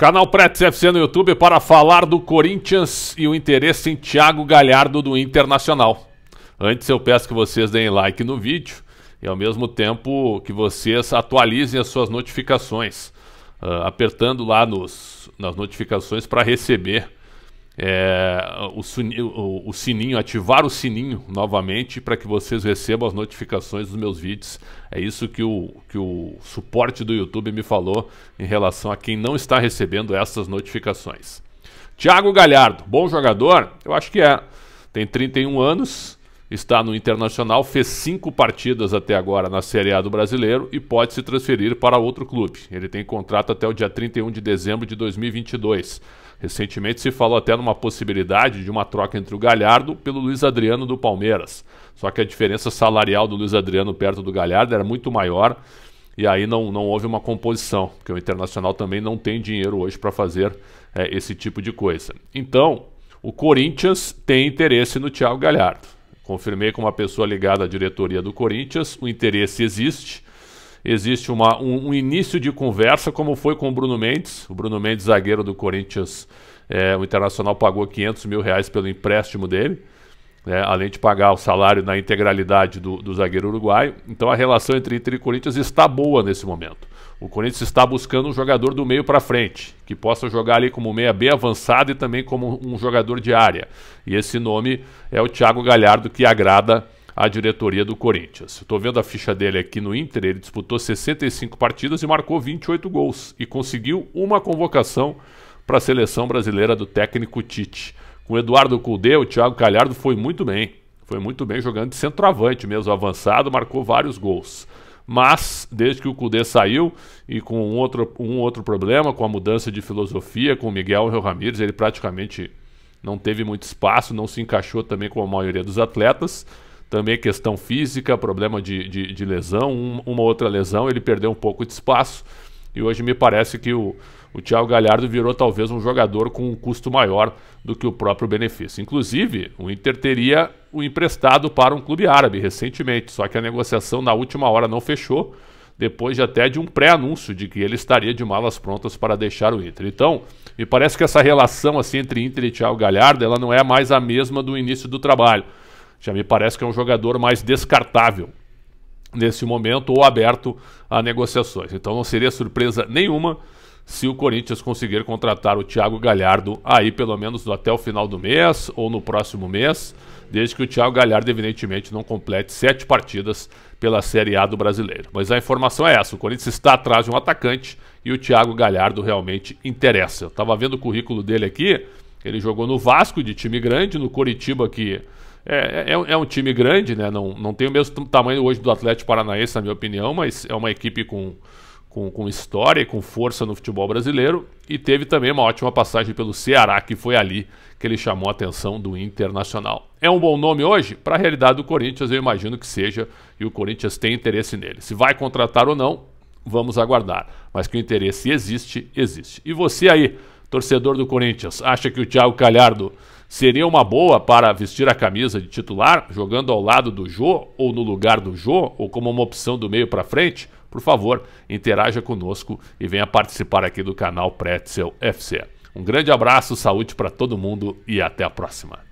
Canal Pretz FC no YouTube para falar do Corinthians e o interesse em Thiago Galhardo do Internacional. Antes eu peço que vocês deem like no vídeo e ao mesmo tempo que vocês atualizem as suas notificações, uh, apertando lá nos, nas notificações para receber é, o, sininho, o, o, sininho, ativar o sininho novamente para que vocês recebam as notificações dos meus vídeos. É isso que o, que o suporte do YouTube me falou em relação a quem não está recebendo essas notificações. Thiago Galhardo, bom jogador? Eu acho que é. Tem 31 anos, está no Internacional, fez cinco partidas até agora na Série A do Brasileiro e pode se transferir para outro clube. Ele tem contrato até o dia 31 de dezembro de 2022. Recentemente se falou até numa possibilidade de uma troca entre o Galhardo pelo Luiz Adriano do Palmeiras. Só que a diferença salarial do Luiz Adriano perto do Galhardo era muito maior e aí não, não houve uma composição, porque o Internacional também não tem dinheiro hoje para fazer é, esse tipo de coisa. Então, o Corinthians tem interesse no Thiago Galhardo. Confirmei com uma pessoa ligada à diretoria do Corinthians, o interesse existe. Existe uma, um, um, início de conversa, como foi com o Bruno Mendes. O Bruno Mendes, zagueiro do Corinthians, é, o Internacional pagou 500 mil reais pelo empréstimo dele né, além de pagar o salário na integralidade do, do zagueiro uruguaio. Então a relação entre Inter e Corinthians está boa nesse momento. O Corinthians está buscando um jogador do meio para frente, que possa jogar ali como meia bem avançado e também como um jogador de área. E esse nome é o Thiago Galhardo, que agrada a diretoria do Corinthians. Estou vendo a ficha dele aqui no Inter, ele disputou 65 partidas e marcou 28 gols e conseguiu uma convocação para a seleção brasileira do técnico Tite com o Eduardo Cudê, o Thiago Calhardo foi muito bem. Foi muito bem jogando de centroavante mesmo, avançado, marcou vários gols. Mas, desde que o Cudê saiu e com um outro, um outro problema, com a mudança de filosofia, com o Miguel Ramírez, ele praticamente não teve muito espaço, não se encaixou também com a maioria dos atletas. Também questão física, problema de, de, de lesão, um, uma outra lesão, ele perdeu um pouco de espaço. E hoje me parece que o, o Thiago Galhardo virou talvez um jogador com um custo maior do que o próprio benefício. Inclusive, o Inter teria o emprestado para um clube árabe recentemente, só que a negociação na última hora não fechou, depois de até de um pré-anúncio de que ele estaria de malas prontas para deixar o Inter. Então, me parece que essa relação assim entre Inter e Thiago Galhardo, ela não é mais a mesma do início do trabalho. Já me parece que é um jogador mais descartável nesse momento ou aberto a negociações. Então não seria surpresa nenhuma se o Corinthians conseguir contratar o Thiago Galhardo aí pelo menos até o final do mês ou no próximo mês, desde que o Thiago Galhardo evidentemente não complete sete partidas pela Série A do Brasileiro. Mas a informação é essa, o Corinthians está atrás de um atacante e o Thiago Galhardo realmente interessa. Eu estava vendo o currículo dele aqui, ele jogou no Vasco, de time grande, no Coritiba, que é, é, é, um time grande, né? Não, não tem o mesmo tamanho hoje do Atlético Paranaense, na minha opinião, mas é uma equipe com, com, com história e com força no futebol brasileiro. E teve também uma ótima passagem pelo Ceará, que foi ali que ele chamou a atenção do Internacional. É um bom nome hoje? Para a realidade do Corinthians, eu imagino que seja, e o Corinthians tem interesse nele. Se vai contratar ou não, vamos aguardar. Mas que o interesse existe, existe. E você aí? torcedor do Corinthians, acha que o Thiago Calhardo seria uma boa para vestir a camisa de titular, jogando ao lado do Jô ou no lugar do Jô, ou como uma opção do meio para frente? Por favor, interaja conosco e venha participar aqui do canal Pretzel FC. Um grande abraço, saúde para todo mundo e até a próxima.